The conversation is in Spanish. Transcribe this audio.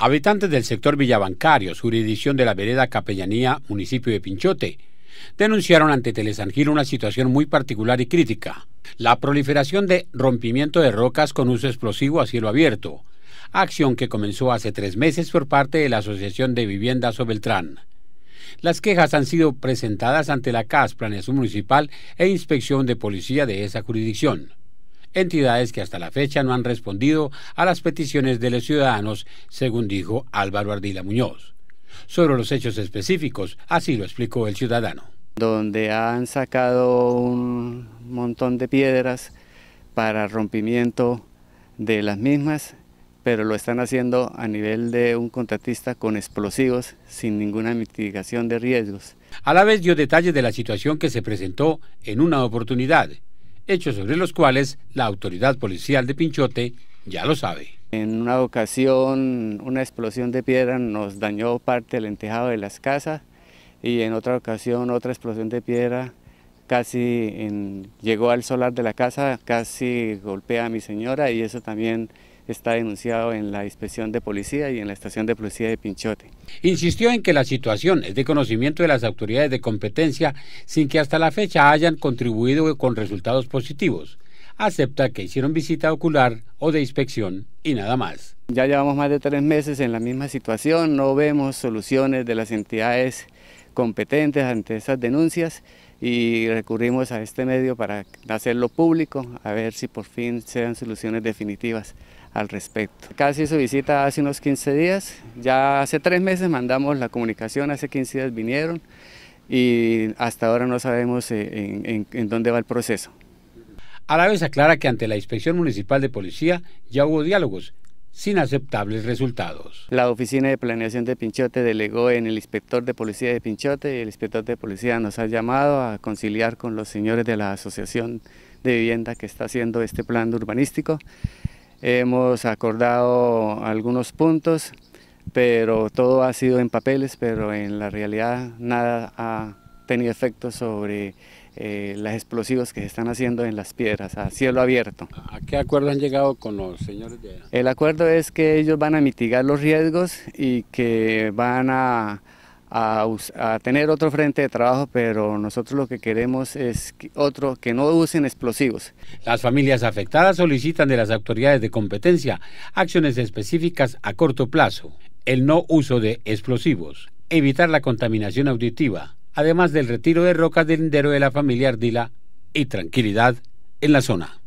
habitantes del sector Villabancario, jurisdicción de la vereda Capellanía, municipio de Pinchote, denunciaron ante Telesangir una situación muy particular y crítica, la proliferación de rompimiento de rocas con uso explosivo a cielo abierto, acción que comenzó hace tres meses por parte de la Asociación de Viviendas O Beltrán. Las quejas han sido presentadas ante la CAS, Planeación Municipal e Inspección de Policía de esa jurisdicción entidades que hasta la fecha no han respondido a las peticiones de los ciudadanos, según dijo Álvaro Ardila Muñoz. Sobre los hechos específicos, así lo explicó el ciudadano. Donde han sacado un montón de piedras para rompimiento de las mismas, pero lo están haciendo a nivel de un contratista con explosivos sin ninguna mitigación de riesgos. A la vez dio detalles de la situación que se presentó en una oportunidad hechos sobre los cuales la autoridad policial de Pinchote ya lo sabe. En una ocasión una explosión de piedra nos dañó parte del entejado de las casas y en otra ocasión otra explosión de piedra casi llegó al solar de la casa, casi golpea a mi señora y eso también está denunciado en la inspección de policía y en la estación de policía de Pinchote. Insistió en que la situación es de conocimiento de las autoridades de competencia sin que hasta la fecha hayan contribuido con resultados positivos. Acepta que hicieron visita ocular o de inspección y nada más. Ya llevamos más de tres meses en la misma situación, no vemos soluciones de las entidades competentes ante esas denuncias y recurrimos a este medio para hacerlo público, a ver si por fin sean soluciones definitivas al respecto. Casi hizo visita hace unos 15 días, ya hace tres meses mandamos la comunicación, hace 15 días vinieron y hasta ahora no sabemos eh, en, en dónde va el proceso. A la vez aclara que ante la Inspección Municipal de Policía ya hubo diálogos sin aceptables resultados. La Oficina de Planeación de Pinchote delegó en el inspector de policía de Pinchote y el inspector de policía nos ha llamado a conciliar con los señores de la Asociación de Vivienda que está haciendo este plan urbanístico hemos acordado algunos puntos, pero todo ha sido en papeles, pero en la realidad nada ha tenido efecto sobre eh, las explosivos que se están haciendo en las piedras, a cielo abierto. ¿A qué acuerdo han llegado con los señores El acuerdo es que ellos van a mitigar los riesgos y que van a a, tener otro frente de trabajo, pero nosotros lo que queremos es otro que no usen explosivos. Las familias afectadas solicitan de las autoridades de competencia acciones específicas a corto plazo, el no uso de explosivos, evitar la contaminación auditiva, además del retiro de rocas del lindero de la familia Ardila y tranquilidad en la zona.